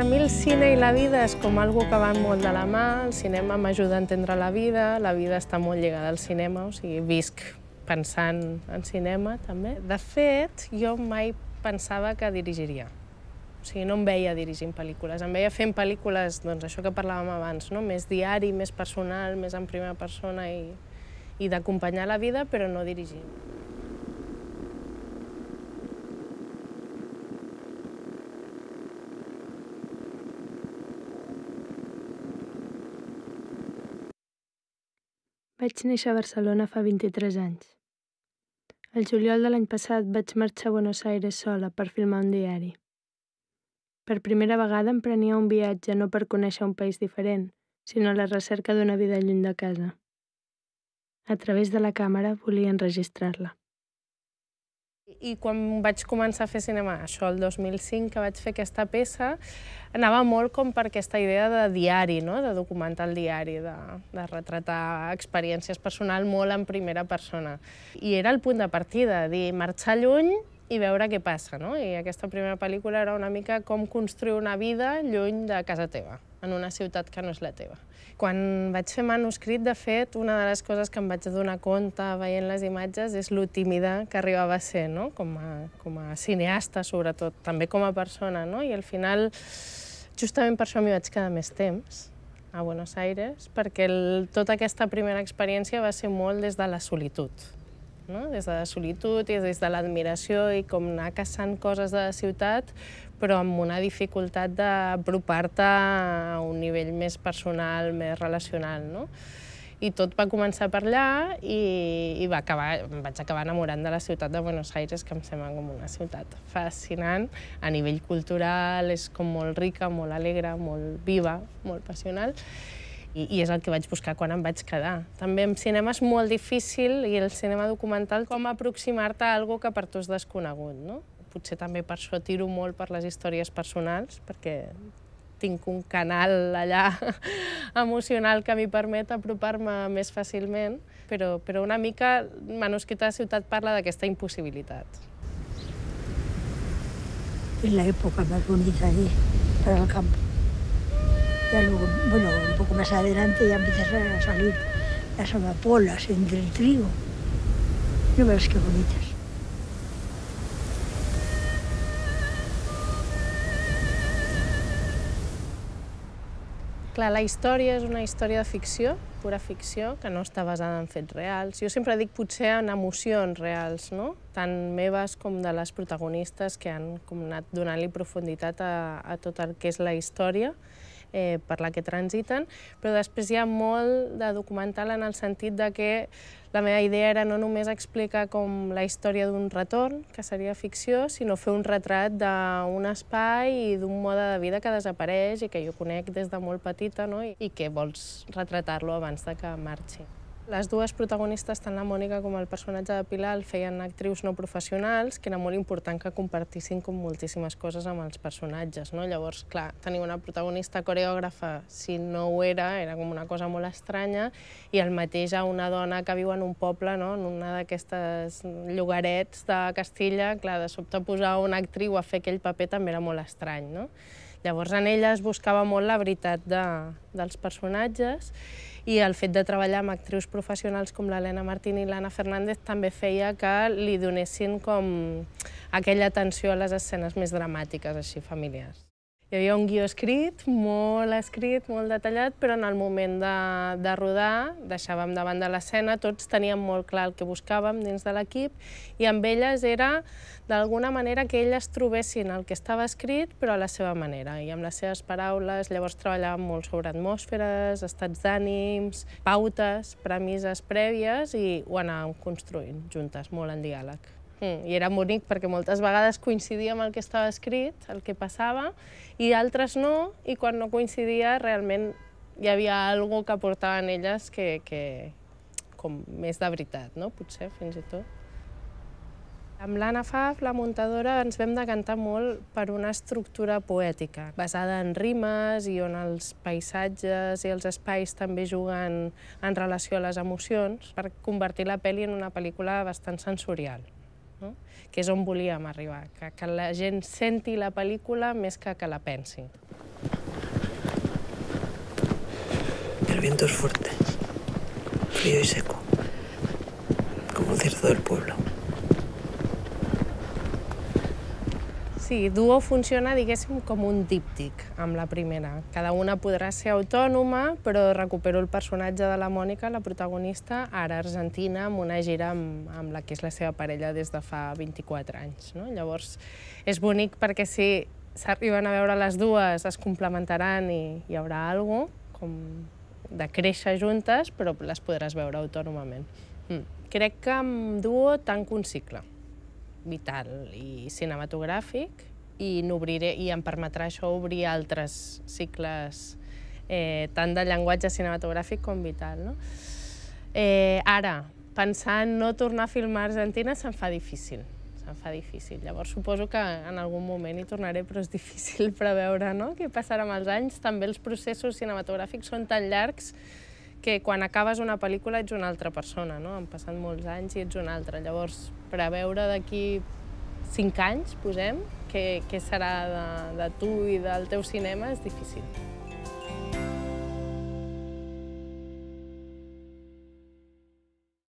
Per mi el cine i la vida és com algo que van molt de la mà, el cinema m'ajuda a entendre la vida, la vida està molt lligada al cinema, o sigui, visc pensant en cinema també. De fet, jo mai pensava que dirigiria. O sigui, no em veia dirigint pel·lícules, em veia fent pel·lícules, doncs això que parlàvem abans, no? més diari, més personal, més en primera persona i, i d'acompanyar la vida, però no dirigir. Vaig néixer a Barcelona fa 23 anys. El juliol de l'any passat vaig marxar a Buenos Aires sola per filmar un diari. Per primera vegada em prenia un viatge no per conèixer un país diferent, sinó a la recerca d'una vida lluny de casa. A través de la càmera volia enregistrar-la. I quan vaig començar a fer cinema, això el 2005, que vaig fer aquesta peça, anava molt com per aquesta idea de diari, no? de documentar el diari, de, de retratar experiències personals molt en primera persona. I era el punt de partida, dir, marxar lluny i veure què passa, no? I aquesta primera pel·lícula era una mica com construir una vida lluny de casa teva, en una ciutat que no és la teva. Quan vaig fer manuscrit, de fet, una de les coses que em vaig donar compte veient les imatges és lo tímida que arribava a ser, no? Com a, com a cineasta, sobretot, també com a persona, no? I al final, justament per això m'hi vaig quedar més temps, a Buenos Aires, perquè el, tota aquesta primera experiència va ser molt des de la solitud no? des de la solitud i des de l'admiració i com anar caçant coses de la ciutat, però amb una dificultat d'apropar-te a un nivell més personal, més relacional. No? I tot va començar per allà i, i va acabar, em vaig acabar enamorant de la ciutat de Buenos Aires, que em sembla com una ciutat fascinant a nivell cultural, és com molt rica, molt alegre, molt viva, molt passional, i, I és el que vaig buscar quan em vaig quedar. També en cinema és molt difícil, i el cinema documental, com aproximar-te a algo que per tu és desconegut, no? Potser també per això tiro molt per les històries personals, perquè tinc un canal allà emocional que m'hi permet apropar-me més fàcilment, però, però una mica Manuscrita de Ciutat parla d'aquesta impossibilitat. la l'època més bonica ahir, eh? per al camp ya luego, bueno, un poco más adelante ya empiezan a salir las amapolas entre el trigo. No veas qué bonitas. Clar, la història és una història de ficció, pura ficció, que no està basada en fets reals. Jo sempre dic potser en emocions reals, no? tant meves com de les protagonistes que han com anat donant-li profunditat a, a tot el que és la història eh, per la que transiten, però després hi ha molt de documental en el sentit de que la meva idea era no només explicar com la història d'un retorn, que seria ficció, sinó fer un retrat d'un espai i d'un mode de vida que desapareix i que jo conec des de molt petita no? i que vols retratar-lo abans de que marxi. Les dues protagonistes, tant la Mònica com el personatge de Pilar, el feien actrius no professionals, que era molt important que compartissin com moltíssimes coses amb els personatges. No? Llavors, clar, tenir una protagonista coreògrafa, si no ho era, era com una cosa molt estranya, i el mateix a una dona que viu en un poble, no? en una d'aquestes llogarets de Castilla, clar, de sobte posar una actriu a fer aquell paper també era molt estrany. No? Llavors, en ella es buscava molt la veritat de, dels personatges i el fet de treballar amb actrius professionals com l'Helena Martín i l'Anna Fernández també feia que li donessin com aquella atenció a les escenes més dramàtiques, així, familiars hi havia un guió escrit, molt escrit, molt detallat, però en el moment de, de rodar, deixàvem davant de l'escena, tots teníem molt clar el que buscàvem dins de l'equip, i amb elles era, d'alguna manera, que elles trobessin el que estava escrit, però a la seva manera, i amb les seves paraules. Llavors treballàvem molt sobre atmosferes, estats d'ànims, pautes, premisses prèvies, i ho anàvem construint juntes, molt en diàleg. Mm, I era bonic perquè moltes vegades coincidia amb el que estava escrit, el que passava, i altres no, i quan no coincidia realment hi havia algo que portaven elles que, que com més de veritat, no? potser, fins i tot. Amb l'Anna Faf, la muntadora, ens vam decantar molt per una estructura poètica, basada en rimes i on els paisatges i els espais també juguen en relació a les emocions, per convertir la pel·li en una pel·lícula bastant sensorial no? que és on volíem arribar, que, que la gent senti la pel·lícula més que que la pensi. El viento es fuerte, frío y seco, como un cerdo del pueblo. Sí, Duo funciona, diguéssim, com un díptic amb la primera. Cada una podrà ser autònoma, però recupero el personatge de la Mònica, la protagonista, ara argentina, amb una gira amb, amb la que és la seva parella des de fa 24 anys. No? Llavors, és bonic perquè si s'arriben a veure les dues, es complementaran i hi haurà alguna cosa com de créixer juntes, però les podràs veure autònomament. Mm. Crec que amb duo tanco un cicle vital i cinematogràfic i, i em permetrà això obrir altres cicles eh, tant de llenguatge cinematogràfic com vital. No? Eh, ara, pensar en no tornar a filmar a Argentina se'm fa difícil, se'm fa difícil. Llavors suposo que en algun moment hi tornaré, però és difícil preveure no? què passarà amb els anys. També els processos cinematogràfics són tan llargs que quan acabes una pel·lícula ets una altra persona, no? Han passat molts anys i ets una altra. Llavors, preveure d'aquí cinc anys, posem, què, què serà de, de tu i del teu cinema és difícil.